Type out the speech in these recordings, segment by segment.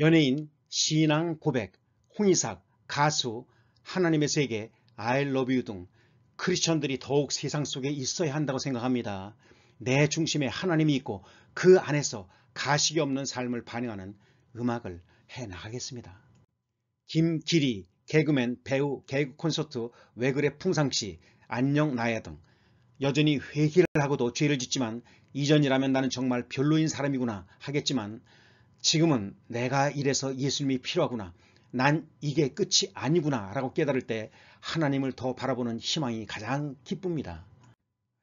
연예인, 신앙 고백, 홍의삭 가수, 하나님의 세계, 아일러뷰 등 크리스천들이 더욱 세상 속에 있어야 한다고 생각합니다. 내 중심에 하나님이 있고 그 안에서 가식이 없는 삶을 반영하는 음악을 해나가겠습니다. 김길이, 개그맨, 배우, 개그 콘서트, 왜 그래 풍상씨 안녕 나야 등 여전히 회개를 하고도 죄를 짓지만 이전이라면 나는 정말 별로인 사람이구나 하겠지만 지금은 내가 이래서 예수님이 필요하구나. 난 이게 끝이 아니구나 라고 깨달을 때 하나님을 더 바라보는 희망이 가장 기쁩니다.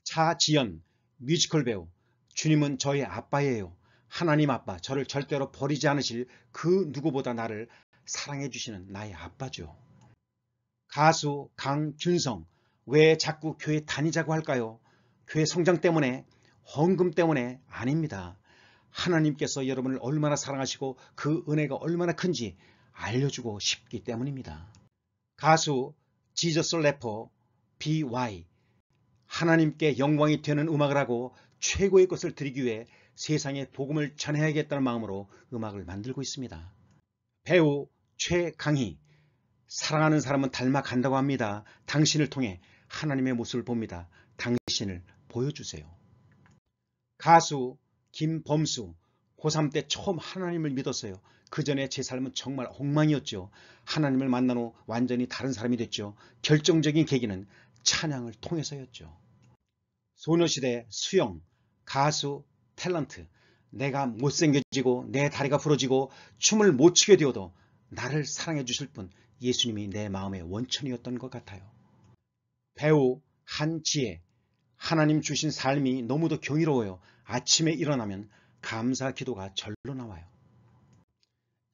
차지연, 뮤지컬 배우, 주님은 저의 아빠예요. 하나님 아빠, 저를 절대로 버리지 않으실 그 누구보다 나를 사랑해 주시는 나의 아빠죠. 가수 강준성, 왜 자꾸 교회 다니자고 할까요? 교회 성장 때문에, 헌금 때문에 아닙니다. 하나님께서 여러분을 얼마나 사랑하시고 그 은혜가 얼마나 큰지 알려주고 싶기 때문입니다. 가수 지저스 래퍼 B.Y. 하나님께 영광이 되는 음악을 하고 최고의 것을 드리기 위해 세상에 복음을 전해야겠다는 마음으로 음악을 만들고 있습니다. 배우 최강희 사랑하는 사람은 닮아간다고 합니다. 당신을 통해 하나님의 모습을 봅니다. 당신을 보여주세요. 가수 김범수 고3 때 처음 하나님을 믿었어요. 그 전에 제 삶은 정말 엉망이었죠. 하나님을 만난 후 완전히 다른 사람이 됐죠. 결정적인 계기는 찬양을 통해서였죠. 소녀시대, 수영, 가수, 탤런트 내가 못생겨지고 내 다리가 부러지고 춤을 못 추게 되어도 나를 사랑해 주실 분 예수님이 내 마음의 원천이었던 것 같아요. 배우 한지혜 하나님 주신 삶이 너무도 경이로워요. 아침에 일어나면 감사 기도가 절로 나와요.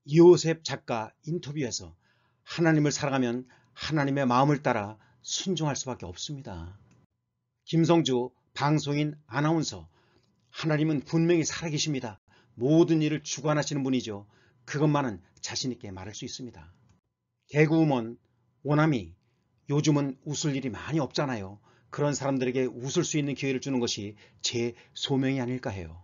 이호셉 작가 인터뷰에서 하나님을 사랑하면 하나님의 마음을 따라 순종할 수밖에 없습니다. 김성주 방송인 아나운서 하나님은 분명히 살아계십니다. 모든 일을 주관하시는 분이죠. 그것만은 자신있게 말할 수 있습니다. 개그우먼 오남이 요즘은 웃을 일이 많이 없잖아요. 그런 사람들에게 웃을 수 있는 기회를 주는 것이 제 소명이 아닐까 해요.